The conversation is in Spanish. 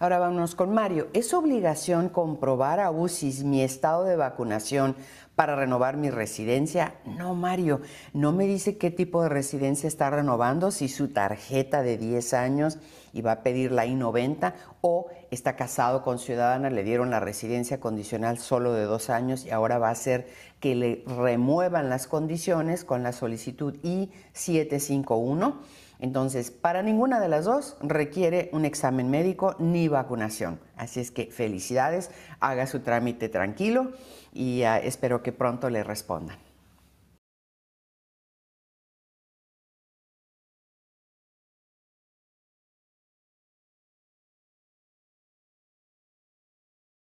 Ahora vámonos con Mario. ¿Es obligación comprobar a UCIS mi estado de vacunación para renovar mi residencia? No, Mario, no me dice qué tipo de residencia está renovando, si su tarjeta de 10 años y va a pedir la I-90 o está casado con ciudadana, le dieron la residencia condicional solo de dos años y ahora va a ser que le remuevan las condiciones con la solicitud I-751. Entonces, para ninguna de las dos requiere un examen médico ni vacunación. Así es que felicidades, haga su trámite tranquilo y ah, espero que pronto le respondan.